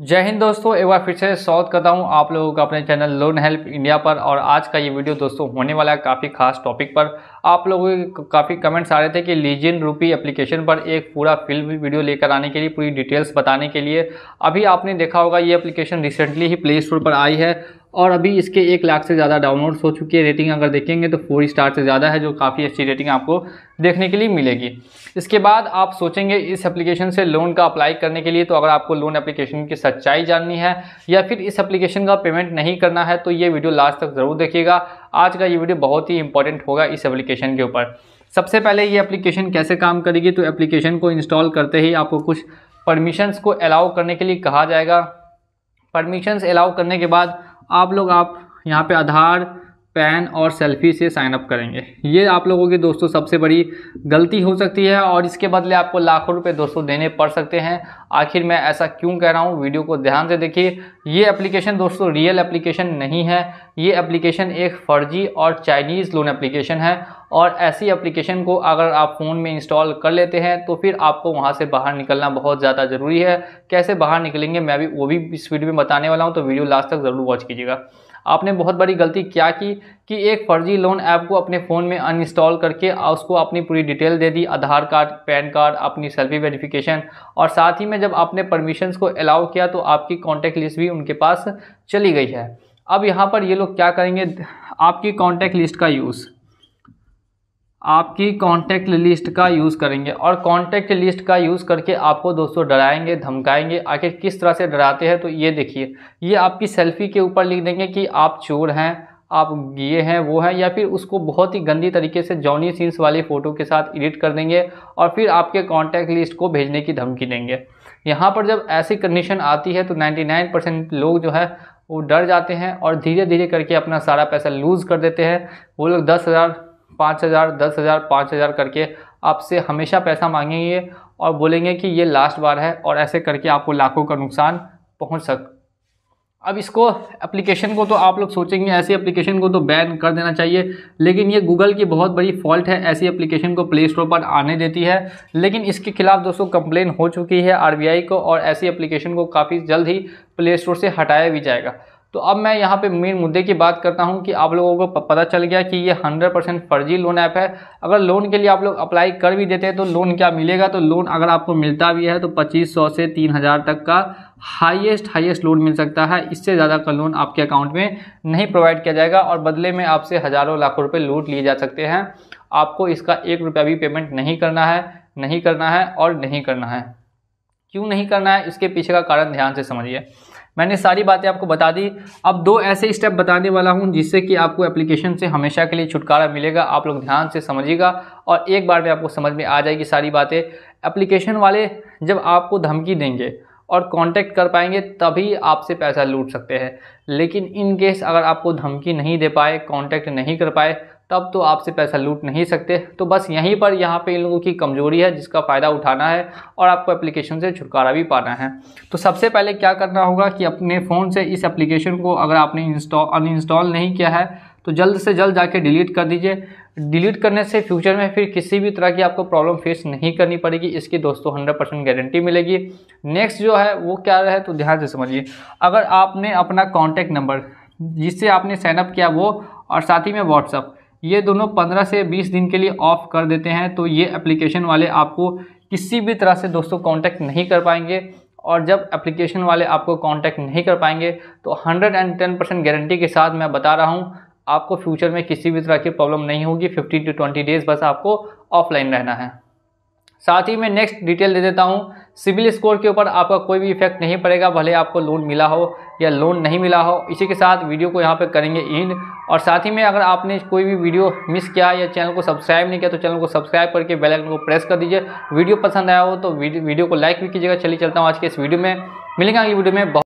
जय हिंद दोस्तों एक बार फिर से स्वागत करता हूँ आप लोगों का अपने चैनल लोन हेल्प इंडिया पर और आज का ये वीडियो दोस्तों होने वाला है काफ़ी खास टॉपिक पर आप लोगों के काफ़ी कमेंट्स आ रहे थे कि लीजिन रूपी एप्लीकेशन पर एक पूरा फिल्म वीडियो लेकर आने के लिए पूरी डिटेल्स बताने के लिए अभी आपने देखा होगा ये एप्लीकेशन रिसेंटली ही प्ले स्टोर पर आई है और अभी इसके एक लाख से ज़्यादा डाउनलोड्स हो चुकी है रेटिंग अगर देखेंगे तो फोर स्टार से ज़्यादा है जो काफ़ी अच्छी रेटिंग आपको देखने के लिए मिलेगी इसके बाद आप सोचेंगे इस एप्लीकेशन से लोन का अप्लाई करने के लिए तो अगर आपको लोन एप्लीकेशन की सच्चाई जाननी है या फिर इस एप्लीकेशन का पेमेंट नहीं करना है तो ये वीडियो लास्ट तक ज़रूर देखिएगा आज का ये वीडियो बहुत ही इंपॉर्टेंट होगा इस एप्लीकेशन के ऊपर सबसे पहले ये एप्लीकेशन कैसे काम करेगी तो एप्लीकेशन को इंस्टॉल करते ही आपको कुछ परमिशंस को अलाउ करने के लिए कहा जाएगा परमिशंस अलाउ करने के बाद आप लोग आप यहाँ पे आधार पैन और सेल्फी से साइन अप करेंगे ये आप लोगों की दोस्तों सबसे बड़ी गलती हो सकती है और इसके बदले आपको लाखों रुपए दोस्तों देने पड़ सकते हैं आखिर मैं ऐसा क्यों कह रहा हूँ वीडियो को ध्यान से देखिए ये एप्लीकेशन दोस्तों रियल एप्लीकेशन नहीं है ये एप्लीकेशन एक फर्जी और चाइनीज़ लोन एप्लीकेशन है और ऐसी एप्लीकेशन को अगर आप फ़ोन में इंस्टॉल कर लेते हैं तो फिर आपको वहाँ से बाहर निकलना बहुत ज़्यादा ज़रूरी है कैसे बाहर निकलेंगे मैं भी वो भी इस वीडियो में बताने वाला हूँ तो वीडियो लास्ट तक ज़रूर वॉच कीजिएगा आपने बहुत बड़ी गलती क्या की कि एक फर्जी लोन ऐप को अपने फ़ोन में अनइंस्टॉल करके उसको अपनी पूरी डिटेल दे दी आधार कार्ड पैन कार्ड अपनी सेल्फी वेरिफिकेशन और साथ ही में जब आपने परमिशंस को अलाउ किया तो आपकी कॉन्टैक्ट लिस्ट भी उनके पास चली गई है अब यहाँ पर ये लोग क्या करेंगे आपकी कॉन्टैक्ट लिस्ट का यूज़ आपकी कॉन्टैक्ट लिस्ट का यूज़ करेंगे और कॉन्टैक्ट लिस्ट का यूज़ करके आपको दोस्तों डराएंगे धमकाएंगे आखिर किस तरह से डराते हैं तो ये देखिए ये आपकी सेल्फी के ऊपर लिख देंगे कि आप चोर हैं आप ये हैं वो हैं या फिर उसको बहुत ही गंदी तरीके से जॉनी सीन्स वाली फ़ोटो के साथ एडिट कर देंगे और फिर आपके कॉन्टैक्ट लिस्ट को भेजने की धमकी देंगे यहाँ पर जब ऐसी कंडीशन आती है तो नाइन्टी परसेंट लोग जो है वो डर जाते हैं और धीरे धीरे करके अपना सारा पैसा लूज़ कर देते हैं वो लोग दस हज़ार पाँच हज़ार दस हज़ार पाँच हज़ार करके आपसे हमेशा पैसा मांगेंगे और बोलेंगे कि ये लास्ट बार है और ऐसे करके आपको लाखों का नुकसान पहुंच सक अब इसको एप्लीकेशन को तो आप लोग सोचेंगे ऐसी एप्लीकेशन को तो बैन कर देना चाहिए लेकिन ये गूगल की बहुत बड़ी फॉल्ट है ऐसी एप्लीकेशन को प्ले स्टोर पर आने देती है लेकिन इसके खिलाफ दोस्तों कंप्लेन हो चुकी है आर को और ऐसी एप्लीकेशन को काफ़ी जल्द ही प्ले स्टोर से हटाया भी जाएगा तो अब मैं यहाँ पे मेन मुद्दे की बात करता हूँ कि आप लोगों को पता चल गया कि ये 100 परसेंट फर्जी लोन ऐप है अगर लोन के लिए आप लोग अप्लाई कर भी देते हैं तो लोन क्या मिलेगा तो लोन अगर आपको मिलता भी है तो 2500 से 3000 तक का हाईएस्ट हाईएस्ट लोन मिल सकता है इससे ज़्यादा का लोन आपके अकाउंट में नहीं प्रोवाइड किया जाएगा और बदले में आपसे हज़ारों लाखों रुपये लूट लिए जा सकते हैं आपको इसका एक रुपया भी पेमेंट नहीं करना है नहीं करना है और नहीं करना है क्यों नहीं करना है इसके पीछे का कारण ध्यान से समझिए मैंने सारी बातें आपको बता दी अब दो ऐसे स्टेप बताने वाला हूँ जिससे कि आपको एप्लीकेशन से हमेशा के लिए छुटकारा मिलेगा आप लोग ध्यान से समझिएगा और एक बार में आपको समझ में आ जाएगी सारी बातें एप्लीकेशन वाले जब आपको धमकी देंगे और कांटेक्ट कर पाएंगे तभी आपसे पैसा लूट सकते हैं लेकिन इन केस अगर आपको धमकी नहीं दे पाए कांटेक्ट नहीं कर पाए तब तो आपसे पैसा लूट नहीं सकते तो बस यहीं पर यहाँ पे इन लोगों की कमजोरी है जिसका फ़ायदा उठाना है और आपको एप्लीकेशन से छुटकारा भी पाना है तो सबसे पहले क्या करना होगा कि अपने फ़ोन से इस एप्लीकेशन को अगर आपने इंस्टॉल अनइंस्टॉल नहीं किया है तो जल्द से जल्द जाके डिलीट कर दीजिए डिलीट करने से फ्यूचर में फिर किसी भी तरह की आपको प्रॉब्लम फेस नहीं करनी पड़ेगी इसकी दोस्तों हंड्रेड परसेंट गारंटी मिलेगी नेक्स्ट जो है वो क्या है तो ध्यान से समझिए अगर आपने अपना कॉन्टैक्ट नंबर जिससे आपने साइनअप किया वो और साथ ही में व्हाट्सअप ये दोनों 15 से 20 दिन के लिए ऑफ कर देते हैं तो ये एप्लीकेशन वाले आपको किसी भी तरह से दोस्तों कांटेक्ट नहीं कर पाएंगे और जब एप्लीकेशन वाले आपको कांटेक्ट नहीं कर पाएंगे तो 110 परसेंट गारंटी के साथ मैं बता रहा हूँ आपको फ्यूचर में किसी भी तरह की प्रॉब्लम नहीं होगी 15 टू 20 डेज़ बस आपको ऑफलाइन रहना है साथ ही मैं नेक्स्ट डिटेल दे देता हूँ सिविल स्कोर के ऊपर आपका कोई भी इफेक्ट नहीं पड़ेगा भले आपको लोन मिला हो या लोन नहीं मिला हो इसी के साथ वीडियो को यहाँ पे करेंगे इन और साथ ही में अगर आपने कोई भी वीडियो मिस किया या चैनल को सब्सक्राइब नहीं किया तो चैनल को सब्सक्राइब करके बेल आइकन को प्रेस कर दीजिए वीडियो पसंद आया हो तो वीडियो को लाइक भी कीजिएगा चलिए चलता हूँ आज के इस वीडियो में मिलेंगे अगली वीडियो में